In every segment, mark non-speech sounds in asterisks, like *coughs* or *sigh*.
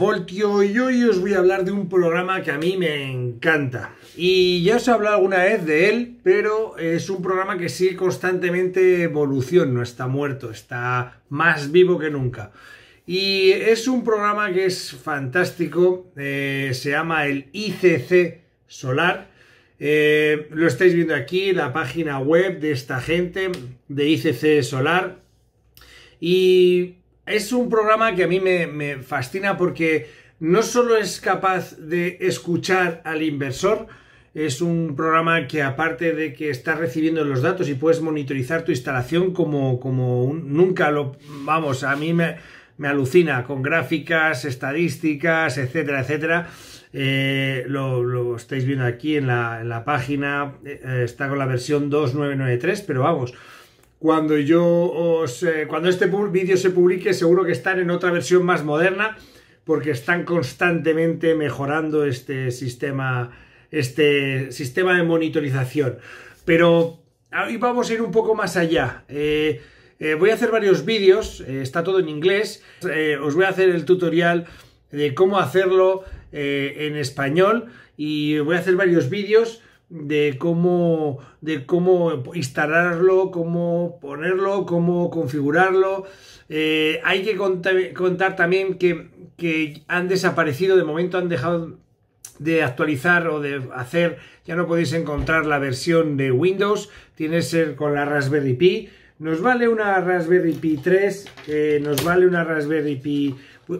Voltio y hoy os voy a hablar de un programa que a mí me encanta. Y ya os he hablado alguna vez de él, pero es un programa que sigue constantemente evolución, no está muerto, está más vivo que nunca. Y es un programa que es fantástico, eh, se llama el ICC Solar. Eh, lo estáis viendo aquí, la página web de esta gente, de ICC Solar. Y es un programa que a mí me, fascina porque no solo es capaz de escuchar al inversor, es un programa que aparte de que estás recibiendo los datos y puedes monitorizar tu instalación como, nunca lo... Vamos, a mí me, alucina con gráficas, estadísticas, etcétera, etcétera. Eh, lo, estáis viendo aquí en la, página, eh, está con la versión 2993, pero vamos, cuando yo eh, cuando este vídeo se publique, seguro que están en otra versión más moderna, porque están constantemente mejorando este sistema, este sistema de monitorización. Pero hoy vamos a ir un poco más allá. Eh, eh, voy a hacer varios vídeos, está todo en inglés. os voy a hacer el tutorial de cómo hacerlo en español y voy a hacer varios vídeos de cómo, de cómo instalarlo, cómo ponerlo, cómo configurarlo. Eh, hay que contar, también que, que, han desaparecido, de momento han dejado de actualizar o de hacer, ya no podéis encontrar la versión de Windows, tiene que ser con la Raspberry Pi. Nos vale una Raspberry Pi 3, eh, nos vale una Raspberry Pi...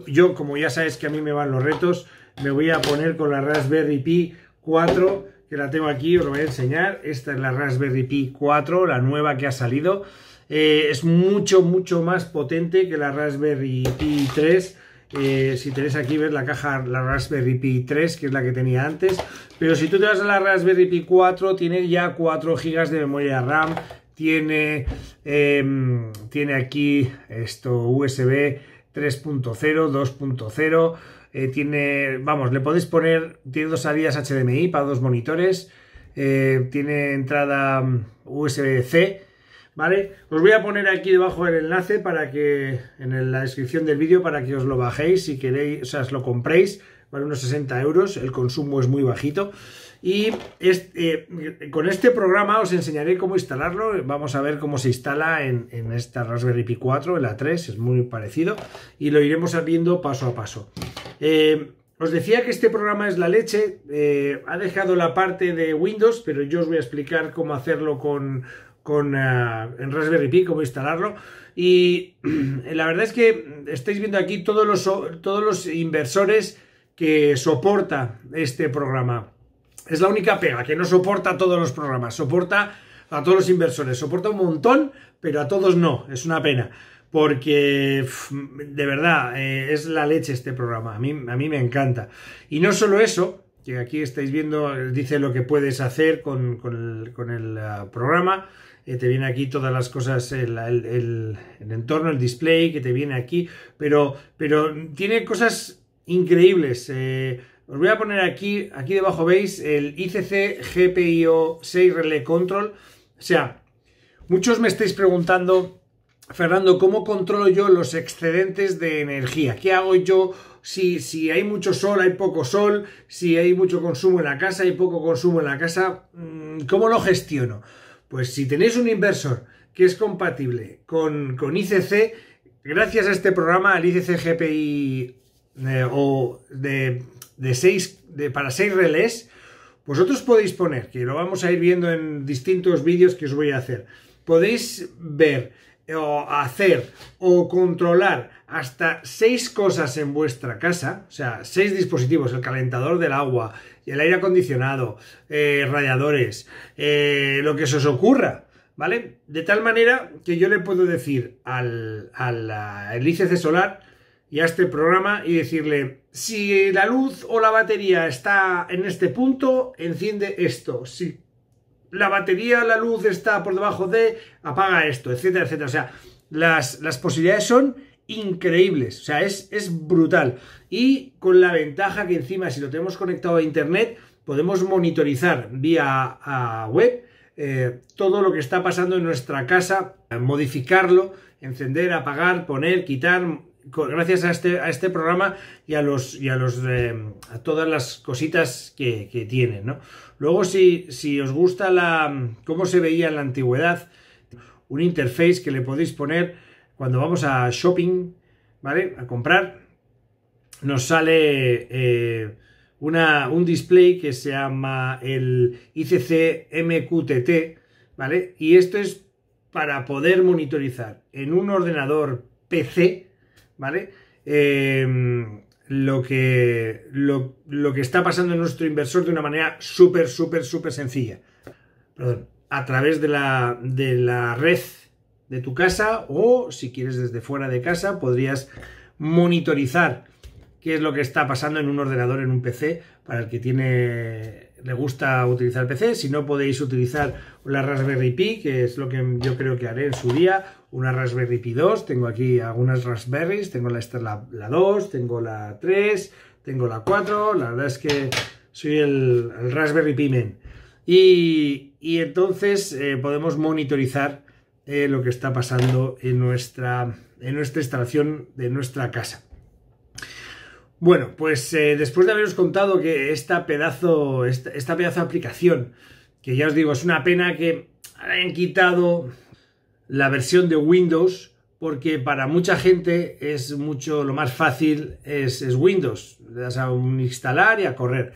Yo, como ya sabes que a mí me van los retos, me voy a poner con la Raspberry Pi 4 que la tengo aquí, os lo voy a enseñar. Esta es la Raspberry Pi 4, la nueva que ha salido. Eh, es mucho, mucho más potente que la Raspberry Pi 3. Eh, si tenéis aquí, ver la caja, la Raspberry Pi 3, que es la que tenía antes. Pero si tú te vas a la Raspberry Pi 4, tiene ya 4 GB de memoria RAM. Tiene, em, tiene aquí esto USB 3.0, 2.0. Eh, tiene, vamos, le podéis poner, tiene dos salidas HDMI para dos monitores, eh, tiene entrada mm, USB-C, ¿vale? Os voy a poner aquí debajo el enlace para que, en la descripción del vídeo, para que os lo bajéis si queréis, o sea, os lo compréis, vale unos 60 euros, el consumo es muy bajito. Y eh, con este programa os enseñaré cómo instalarlo. Vamos a ver cómo se instala en, esta Raspberry Pi 4, en la 3, es muy parecido. Y lo iremos abriendo paso a paso. Eh, os decía que este programa es la leche, eh, ha dejado la parte de Windows, pero yo os voy a explicar cómo hacerlo en Raspberry Pi, cómo instalarlo. Y *clears throat* la verdad es que estáis viendo aquí todos los inversores que soporta este programa. Es la única pega, que no soporta a todos los programas, soporta a todos los inversores, soporta un montón, pero a todos no, es una pena. Porque de verdad eh, es la leche este programa, a mí, me encanta. Y no solo eso, que aquí estáis viendo, dice lo que puedes hacer con, el, eh, programa. Eh, te viene aquí todas las cosas, el, entorno, el display que te viene aquí, pero, pero tiene cosas increíbles. Os voy a poner aquí, aquí debajo veis el ICC GPIO 6 Relay Control. O sea, muchos me estáis preguntando, Fernando, ¿cómo controlo yo los excedentes de energía? ¿Qué hago yo si, hay mucho sol, hay poco sol? Si hay mucho consumo en la casa, hay poco consumo en la casa, mm, ¿cómo lo gestiono? Pues si tenéis un inversor que es compatible con, ICC, gracias a este programa, al ICC GPI eh, o de de seis, de, para 6 relés, vosotros podéis poner, que lo vamos a ir viendo en distintos vídeos que os voy a hacer, podéis ver eh, o hacer o controlar hasta seis cosas en vuestra casa, o sea, seis dispositivos, el calentador del agua, el aire acondicionado, eh, radiadores, eh, lo que se os ocurra, ¿vale? De tal manera que yo le puedo decir al, al, al ICC solar, y a este programa y decirle, si la luz o la batería está en este punto, enciende esto. Si la batería, la luz está por debajo de, apaga esto, etcétera, etcétera. O sea, las, posibilidades son increíbles. O sea, es, es brutal. Y con la ventaja que encima, si lo tenemos conectado a Internet, podemos monitorizar vía a web eh, todo lo que está pasando en nuestra casa, modificarlo, encender, apagar, poner, quitar, gracias a este, a este programa y a los y a los a todas las cositas que, que tienen, ¿no? Luego, si, os gusta la cómo se veía en la antigüedad, un interface que le podéis poner cuando vamos a shopping, ¿vale? A comprar, nos sale eh, una, un display que se llama el ICC MQTT, ¿vale? Y esto es para poder monitorizar en un ordenador PC, ¿vale? Em, lo, que, lo, que está pasando en nuestro inversor de una manera súper, súper, súper sencilla. a través de la, de la red de tu casa o si quieres desde fuera de casa podrías monitorizar qué es lo que está pasando en un ordenador, en un PC, para el que tiene le gusta utilizar PC. Si no podéis utilizar la Raspberry Pi, que es lo que yo creo que haré en su día, una Raspberry Pi 2, tengo aquí algunas Raspberries, tengo la, esta, la, 2, tengo la 3, tengo la 4, la verdad es que soy el, Raspberry Pi Men. Y, entonces eh, podemos monitorizar eh, lo que está pasando en nuestra, en nuestra instalación de nuestra casa. Bueno, pues eh, después de haberos contado que esta pedazo, esta, pedazo de aplicación, que ya os digo, es una pena que hayan quitado la versión de Windows, porque para mucha gente es mucho, lo más fácil es, Windows, le das a instalar y a correr.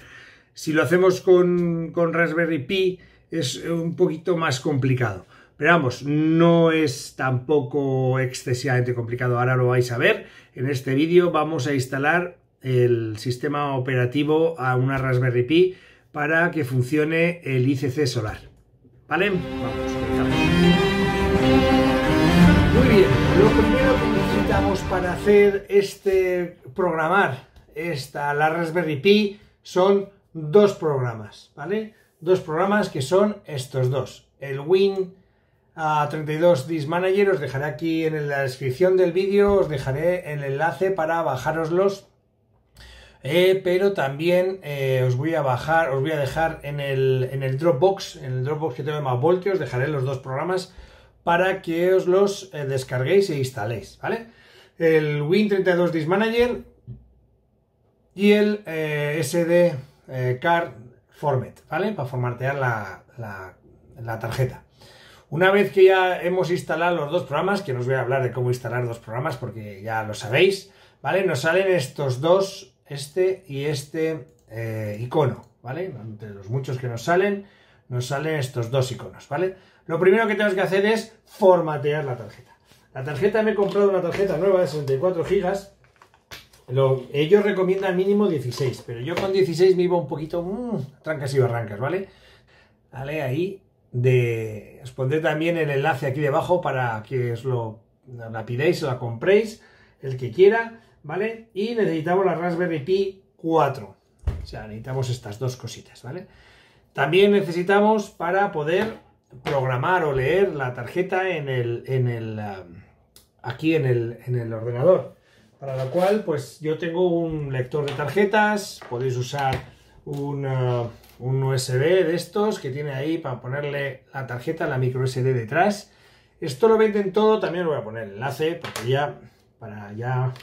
Si lo hacemos con, con Raspberry Pi es un poquito más complicado. Pero vamos, no es tampoco excesivamente complicado, ahora lo vais a ver. En este vídeo vamos a instalar el sistema operativo a una Raspberry Pi para que funcione el ICC solar. ¿Vale? Muy bien, lo primero que necesitamos para hacer este programar esta la Raspberry Pi son dos programas, ¿vale? Dos programas que son estos dos. El Win 32 Disk Manager os dejaré aquí en la descripción del vídeo os dejaré el enlace para bajaroslos eh, pero también eh, os voy a bajar, os voy a dejar en el, Dropbox, en el Dropbox que tengo de voltios os dejaré los dos programas para que os los eh, descarguéis e instaléis, ¿vale? El Win32 Disk Manager y el SD Card Format, ¿vale? Para formatear la, tarjeta. Una vez que ya hemos instalado los dos programas, que no os voy a hablar de cómo instalar dos programas porque ya lo sabéis, ¿vale? Nos salen estos dos este y este eh, icono, ¿vale? Entre los muchos que nos salen, nos salen estos dos iconos, ¿vale? Lo primero que tenemos que hacer es formatear la tarjeta. La tarjeta, me he comprado una tarjeta nueva de 64 gigas. ellos recomiendan mínimo 16, pero yo con 16 me iba un poquito mm, trancas y barrancas, ¿vale? Vale, ahí de, os pondré también el enlace aquí debajo para que os lo la pidáis o la compréis, el que quiera. ¿vale? Y necesitamos la Raspberry Pi 4. O sea, necesitamos estas dos cositas, ¿vale? También necesitamos para poder programar o leer la tarjeta en el, en el, um, aquí en el, en el ordenador. Para lo cual, pues yo tengo un lector de tarjetas, podéis usar un USB uh, de estos que tiene ahí para ponerle la tarjeta, la micro detrás. Esto lo venden todo, también lo voy a poner el enlace, porque ya, para ya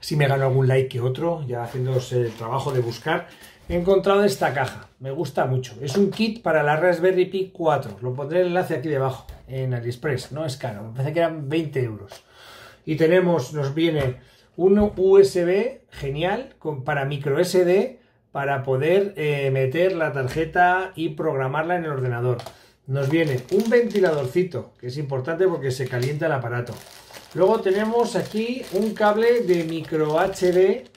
si me gano algún like que otro, ya haciéndose el trabajo de buscar. He encontrado esta caja, me gusta mucho. Es un kit para la Raspberry Pi 4, lo pondré el enlace aquí debajo, en AliExpress, no es caro, me parece que eran 20 euros. Y tenemos, nos viene un USB genial para micro SD para poder eh, meter la tarjeta y programarla en el ordenador. Nos viene un ventiladorcito, que es importante porque se calienta el aparato. Luego tenemos aquí un cable de micro HD,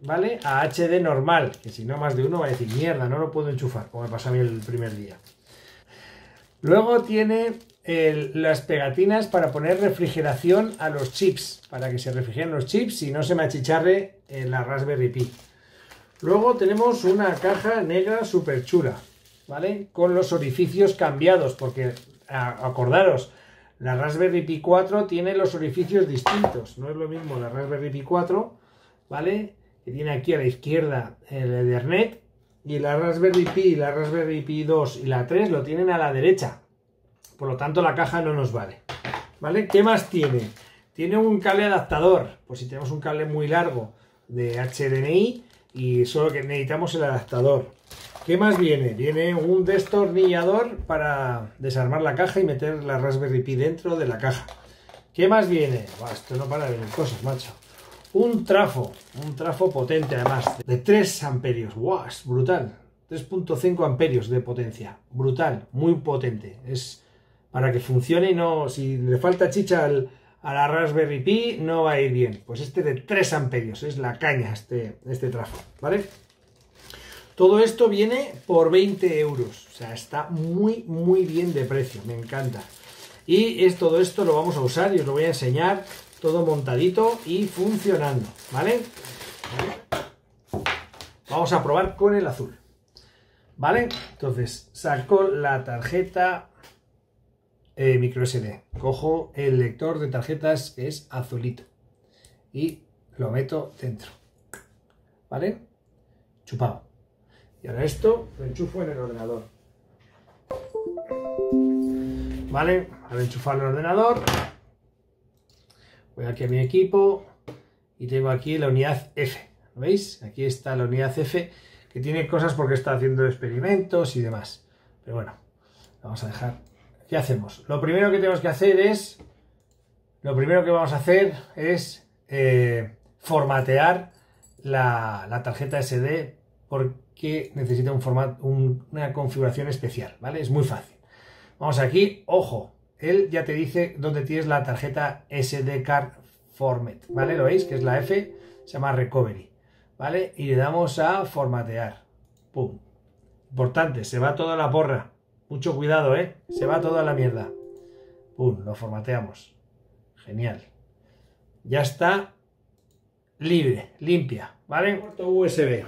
¿vale? A HD normal, que si no más de uno va a decir, mierda, no lo puedo enchufar, como me pasó a mí el primer día. Luego tiene las pegatinas para poner refrigeración a los chips, para que se refrigeren los chips y no se me achicharre en la Raspberry Pi. Luego tenemos una caja negra súper chula, ¿vale? Con los orificios cambiados, porque acordaros, la Raspberry Pi 4 tiene los orificios distintos, no es lo mismo la Raspberry Pi 4, ¿vale? Que tiene aquí a la izquierda el Ethernet y la Raspberry Pi, la Raspberry Pi 2 y la 3 lo tienen a la derecha. Por lo tanto, la caja no nos vale. ¿Vale? ¿Qué más tiene? Tiene un cable adaptador, por si tenemos un cable muy largo de HDMI y solo que necesitamos el adaptador. ¿Qué más viene? Viene un destornillador para desarmar la caja y meter la Raspberry Pi dentro de la caja. ¿Qué más viene? esto no para de venir cosas, macho. Un trafo, un trafo potente además, de 3 amperios. ¡Buah! Es brutal. 3.5 amperios de potencia. Brutal, muy potente. Es para que funcione y no... Si le falta chicha al, a la Raspberry Pi, no va a ir bien. Pues este de 3 amperios, es la caña este, este trafo, ¿vale? Todo esto viene por 20 euros. O sea, está muy, muy bien de precio. Me encanta. Y es, todo esto lo vamos a usar y os lo voy a enseñar todo montadito y funcionando. ¿Vale? Vamos a probar con el azul. ¿Vale? Entonces, saco la tarjeta eh, micro SD. Cojo el lector de tarjetas que es azulito. Y lo meto dentro. ¿Vale? Chupado. Y ahora esto lo enchufo en el ordenador. Vale, al enchufar el ordenador. Voy aquí a mi equipo y tengo aquí la unidad F. ¿Veis? Aquí está la unidad F que tiene cosas porque está haciendo experimentos y demás. Pero bueno, vamos a dejar. ¿Qué hacemos? Lo primero que tenemos que hacer es. Lo primero que vamos a hacer es eh, formatear la, la tarjeta SD porque necesita un formato, una configuración especial, ¿vale? Es muy fácil. Vamos aquí, ojo, él ya te dice dónde tienes la tarjeta SD card format, ¿vale? ¿Lo veis? Que es la F, se llama recovery, ¿vale? Y le damos a formatear, pum. Importante, se va toda la porra. Mucho cuidado, ¿eh? Se va toda la mierda. Pum, lo formateamos. Genial. Ya está libre, limpia, ¿vale? Puerto USB.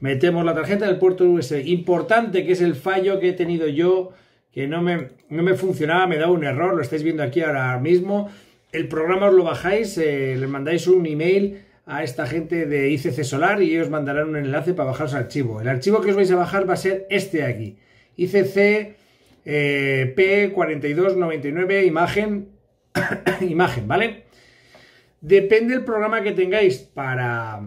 Metemos la tarjeta del puerto USB. E. Importante que es el fallo que he tenido yo, que no me, no me funcionaba, me da un error, lo estáis viendo aquí ahora mismo. El programa os lo bajáis, eh, le mandáis un email a esta gente de ICC Solar y ellos mandarán un enlace para bajar su archivo. El archivo que os vais a bajar va a ser este de aquí, ICC eh, P4299 imagen, *coughs* imagen, ¿vale? Depende del programa que tengáis para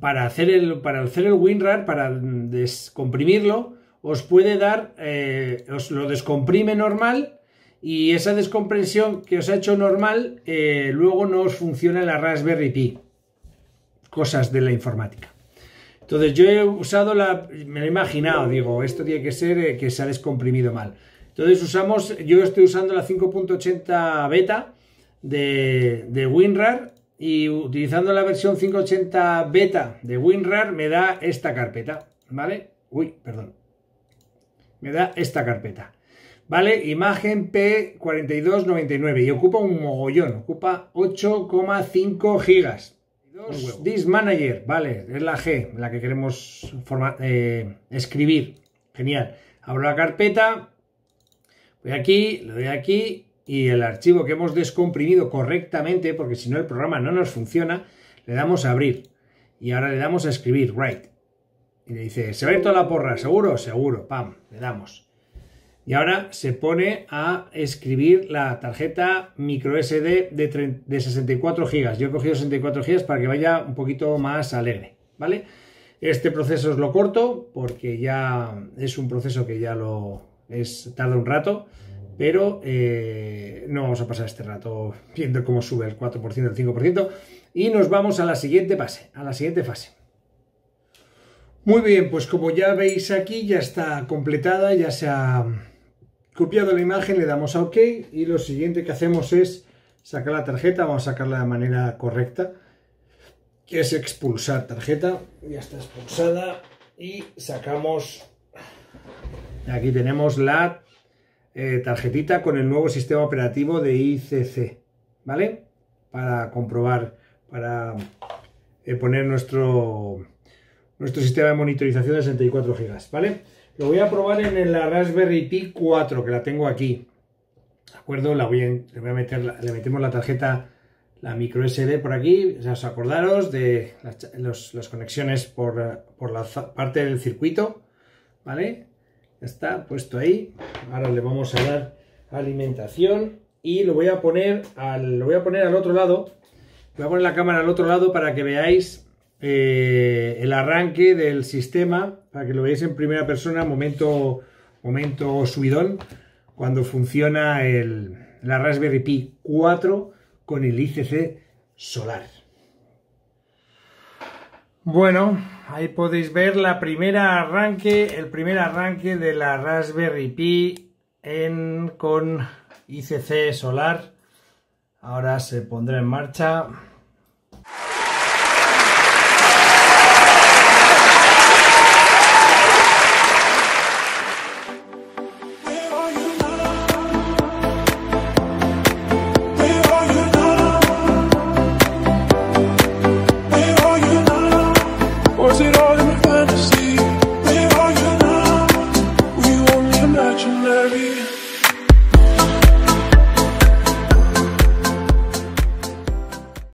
para hacer el, para hacer el WinRAR, para descomprimirlo, os puede dar, eh, os lo descomprime normal y esa descompresión que os ha hecho normal eh, luego no os funciona la Raspberry Pi. Cosas de la informática. Entonces yo he usado la, me he imaginado, digo, esto tiene que ser eh, que se ha descomprimido mal. Entonces usamos, yo estoy usando la 5.80 beta de, de WinRAR y utilizando la versión 580 beta de WinRAR me da esta carpeta, ¿vale? Uy, perdón. Me da esta carpeta. ¿Vale? Imagen P4299 y ocupa un mogollón, ocupa 8,5 gigas. Disk Manager, vale, es la G, la que queremos eh, escribir. Genial. Abro la carpeta, voy aquí, lo doy aquí y el archivo que hemos descomprimido correctamente, porque si no el programa no nos funciona, le damos a abrir. Y ahora le damos a escribir write. Y le dice, ¿se va a ir toda la porra? ¿Seguro? Seguro. Pam, le damos. Y ahora se pone a escribir la tarjeta micro SD de, 64 GB. Yo he cogido 64 GB para que vaya un poquito más alegre, ¿vale? Este proceso es lo corto porque ya es un proceso que ya lo es tarda un rato pero eh, no vamos a pasar este rato viendo cómo sube el 4%, el 5%, y nos vamos a la siguiente fase, a la siguiente fase. Muy bien, pues como ya veis aquí, ya está completada, ya se ha copiado la imagen, le damos a OK, y lo siguiente que hacemos es sacar la tarjeta, vamos a sacarla de manera correcta, que es expulsar tarjeta, ya está expulsada, y sacamos... Aquí tenemos la eh, tarjetita con el nuevo sistema operativo de ICC, ¿vale? Para comprobar, para eh, poner nuestro, nuestro sistema de monitorización de 64 GB, ¿vale? Lo voy a probar en la Raspberry Pi 4, que la tengo aquí, ¿de acuerdo? La voy le, voy a meter, le metemos la tarjeta, la micro SD por aquí, os acordaros de las, las conexiones por, por la parte del circuito, ¿vale? está puesto ahí. Ahora le vamos a dar alimentación y lo voy a poner al, voy a poner al otro lado. Voy a poner la cámara al otro lado para que veáis eh, el arranque del sistema, para que lo veáis en primera persona, momento, momento subidón, cuando funciona el, la Raspberry Pi 4 con el ICC solar. Bueno, ahí podéis ver arranque, el primer arranque de la Raspberry Pi con ICC solar. Ahora se pondrá en marcha.